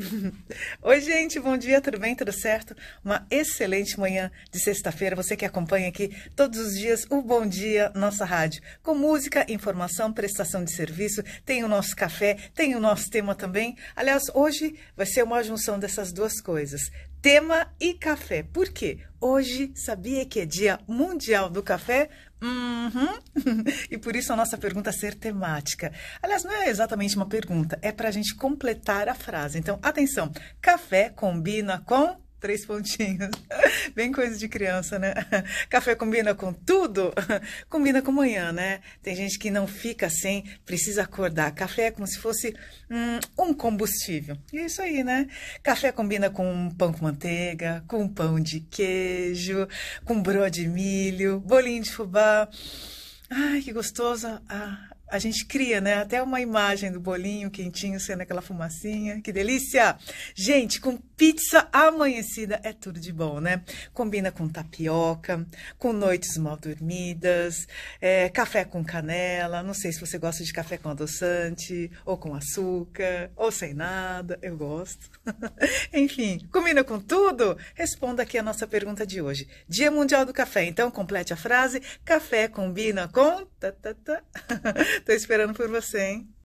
Oi, gente, bom dia, tudo bem? Tudo certo? Uma excelente manhã de sexta-feira. Você que acompanha aqui todos os dias o Bom Dia Nossa Rádio, com música, informação, prestação de serviço, tem o nosso café, tem o nosso tema também. Aliás, hoje vai ser uma junção dessas duas coisas: tema e café. Por quê? Hoje, sabia que é Dia Mundial do Café? Uhum. E por isso a nossa pergunta ser temática. Aliás, não é exatamente uma pergunta, é para a gente completar a frase. Então, atenção: café combina com Três pontinhos. Bem coisa de criança, né? Café combina com tudo? Combina com manhã, né? Tem gente que não fica sem, assim, precisa acordar. Café é como se fosse hum, um combustível. E é isso aí, né? Café combina com pão com manteiga, com pão de queijo, com bró de milho, bolinho de fubá. Ai, que gostoso. Ah, a gente cria, né? Até uma imagem do bolinho quentinho sendo aquela fumacinha. Que delícia! Gente, com pizza amanhecida é tudo de bom, né? Combina com tapioca, com noites mal dormidas, é, café com canela. Não sei se você gosta de café com adoçante, ou com açúcar, ou sem nada. Eu gosto. Enfim, combina com tudo? Responda aqui a nossa pergunta de hoje. Dia Mundial do Café. Então, complete a frase: café combina com. Tô esperando por você, hein?